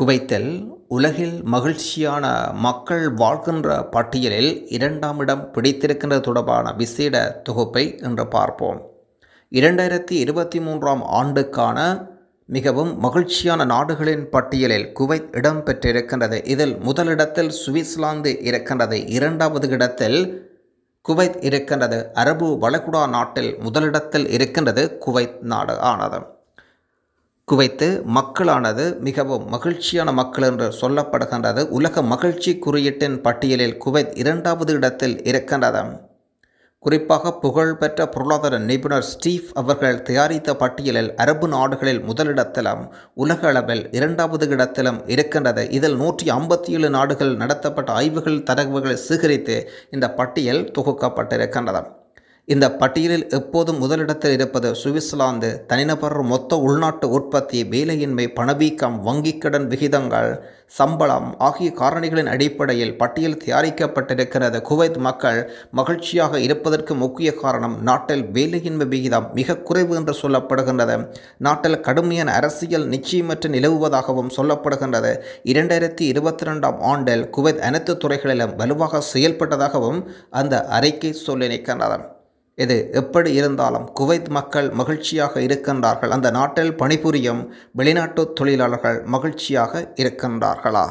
குவைத்தில் உலகில் மகிழ்ச்சியான மக்கள் வாழ்கின்ற பட்டியலில் இரண்டாம் இடம் பிடித்திருக்கின்றது தொடர்பான விசேட தொகுப்பை இன்று பார்ப்போம் இரண்டாயிரத்தி இருபத்தி மூன்றாம் ஆண்டுக்கான மிகவும் மகிழ்ச்சியான நாடுகளின் பட்டியலில் குவைத் இடம் பெற்றிருக்கின்றது இதில் முதலிடத்தில் சுவிட்சர்லாந்து இருக்கின்றது இரண்டாவது இடத்தில் குவைத் இருக்கின்றது அரபு வளைகுடா நாட்டில் முதலிடத்தில் இருக்கின்றது குவைத் நாடு ஆனது குவைத்து மக்களானது மிகவும் மகிழ்ச்சியான மக்கள் என்று சொல்லப்படுகின்றது உலக மகிழ்ச்சி குறியீட்டின் பட்டியலில் குவைத் இரண்டாவது இடத்தில் இருக்கின்றது குறிப்பாக புகழ்பெற்ற பொருளாதார நிபுணர் ஸ்டீவ் அவர்கள் தயாரித்த பட்டியலில் அரபு நாடுகளில் முதலிடத்திலும் உலக அளவில் இரண்டாவது இடத்திலும் இருக்கின்றது இதில் நூற்றி ஐம்பத்தி ஏழு நாடுகள் நடத்தப்பட்ட ஆய்வுகள் தரவுகளை சேகரித்து இந்த பட்டியல் தொகுக்கப்பட்டிருக்கின்றன இந்த பட்டியலில் எப்போதும் முதலிடத்தில் இருப்பது சுவிட்சர்லாந்து தனிநபர் மொத்த உள்நாட்டு உற்பத்தி வேலையின்மை பணவீக்கம் வங்கிக் கடன் விகிதங்கள் சம்பளம் ஆகிய காரணிகளின் அடிப்படையில் பட்டியல் தயாரிக்கப்பட்டிருக்கிறது குவைத் மக்கள் மகிழ்ச்சியாக இருப்பதற்கு முக்கிய காரணம் நாட்டில் வேலையின்மை விகிதம் மிக குறைவு என்று சொல்லப்படுகின்றது நாட்டில் கடுமையான அரசியல் நிச்சயமற்று நிலவுவதாகவும் சொல்லப்படுகின்றது இரண்டாயிரத்தி இருபத்தி ரெண்டாம் ஆண்டில் குவைத் அனைத்து துறைகளிலும் வலுவாக செயல்பட்டதாகவும் அந்த அறிக்கை சொல்லி நிற்கின்றன இது எப்படி இருந்தாலும் குவைத் மக்கள் மகிழ்ச்சியாக இருக்கின்றார்கள் அந்த நாட்டில் பணிபுரியும் வெளிநாட்டு தொழிலாளர்கள் மகிழ்ச்சியாக இருக்கின்றார்களா